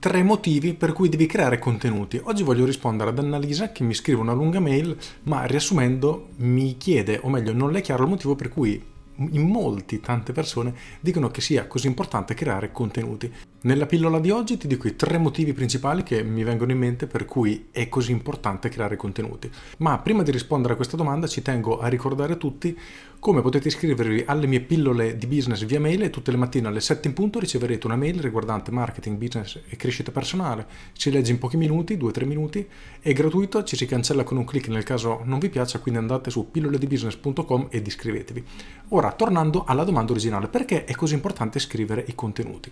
tre motivi per cui devi creare contenuti. Oggi voglio rispondere ad Annalisa che mi scrive una lunga mail, ma riassumendo mi chiede, o meglio non le è chiaro il motivo per cui in molti, tante persone dicono che sia così importante creare contenuti. Nella pillola di oggi ti dico i tre motivi principali che mi vengono in mente per cui è così importante creare contenuti. Ma prima di rispondere a questa domanda ci tengo a ricordare a tutti come potete iscrivervi alle mie pillole di business via mail e tutte le mattine alle 7 in punto riceverete una mail riguardante marketing, business e crescita personale. Si legge in pochi minuti, 2-3 minuti, è gratuito, ci si cancella con un clic nel caso non vi piaccia, quindi andate su pilloledibusiness.com ed iscrivetevi. Ora, tornando alla domanda originale, perché è così importante scrivere i contenuti?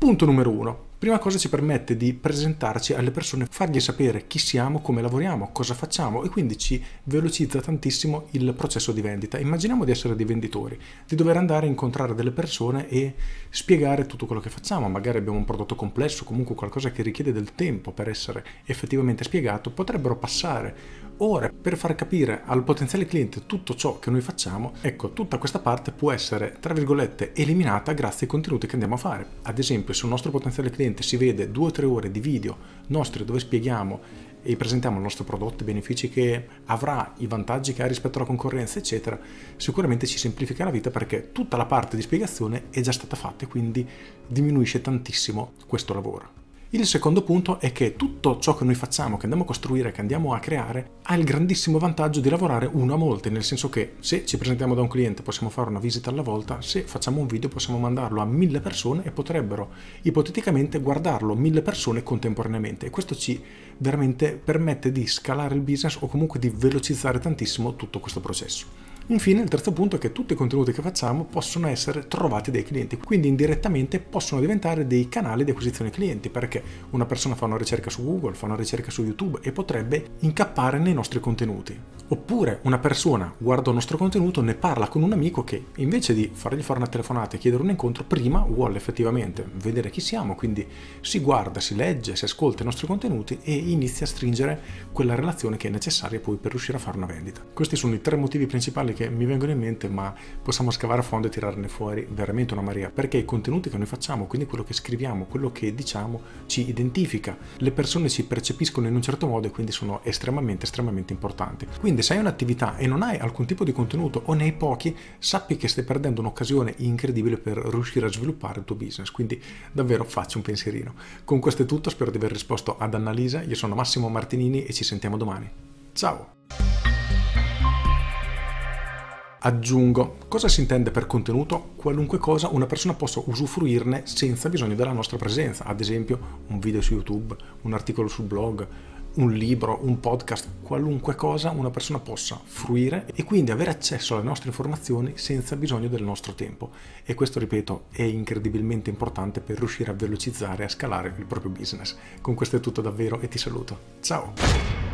Punto numero uno. Prima cosa ci permette di presentarci alle persone, fargli sapere chi siamo, come lavoriamo, cosa facciamo e quindi ci velocizza tantissimo il processo di vendita. Immaginiamo di essere dei venditori, di dover andare a incontrare delle persone e spiegare tutto quello che facciamo. Magari abbiamo un prodotto complesso, comunque qualcosa che richiede del tempo per essere effettivamente spiegato. Potrebbero passare Ora, per far capire al potenziale cliente tutto ciò che noi facciamo, ecco, tutta questa parte può essere, tra virgolette, eliminata grazie ai contenuti che andiamo a fare. Ad esempio, se un nostro potenziale cliente si vede due o tre ore di video nostri dove spieghiamo e presentiamo il nostro prodotto, i benefici che avrà, i vantaggi che ha rispetto alla concorrenza, eccetera, sicuramente ci semplifica la vita perché tutta la parte di spiegazione è già stata fatta e quindi diminuisce tantissimo questo lavoro. Il secondo punto è che tutto ciò che noi facciamo, che andiamo a costruire, che andiamo a creare, ha il grandissimo vantaggio di lavorare uno a molti, nel senso che se ci presentiamo da un cliente possiamo fare una visita alla volta, se facciamo un video possiamo mandarlo a mille persone e potrebbero ipoteticamente guardarlo mille persone contemporaneamente e questo ci veramente permette di scalare il business o comunque di velocizzare tantissimo tutto questo processo. Infine il terzo punto è che tutti i contenuti che facciamo possono essere trovati dai clienti, quindi indirettamente possono diventare dei canali di acquisizione clienti perché una persona fa una ricerca su Google, fa una ricerca su YouTube e potrebbe incappare nei nostri contenuti. Oppure una persona guarda il nostro contenuto, ne parla con un amico che invece di fargli fare una telefonata e chiedere un incontro, prima vuole effettivamente vedere chi siamo, quindi si guarda, si legge, si ascolta i nostri contenuti e inizia a stringere quella relazione che è necessaria poi per riuscire a fare una vendita. Questi sono i tre motivi principali che che mi vengono in mente, ma possiamo scavare a fondo e tirarne fuori veramente una marea, perché i contenuti che noi facciamo, quindi quello che scriviamo, quello che diciamo, ci identifica. Le persone ci percepiscono in un certo modo e quindi sono estremamente, estremamente importanti. Quindi se hai un'attività e non hai alcun tipo di contenuto o ne hai pochi, sappi che stai perdendo un'occasione incredibile per riuscire a sviluppare il tuo business. Quindi davvero facci un pensierino. Con questo è tutto, spero di aver risposto ad Annalisa, io sono Massimo Martinini e ci sentiamo domani. Ciao! Aggiungo, cosa si intende per contenuto? Qualunque cosa una persona possa usufruirne senza bisogno della nostra presenza, ad esempio un video su YouTube, un articolo sul blog, un libro, un podcast, qualunque cosa una persona possa fruire e quindi avere accesso alle nostre informazioni senza bisogno del nostro tempo. E questo, ripeto, è incredibilmente importante per riuscire a velocizzare e a scalare il proprio business. Con questo è tutto davvero e ti saluto. Ciao!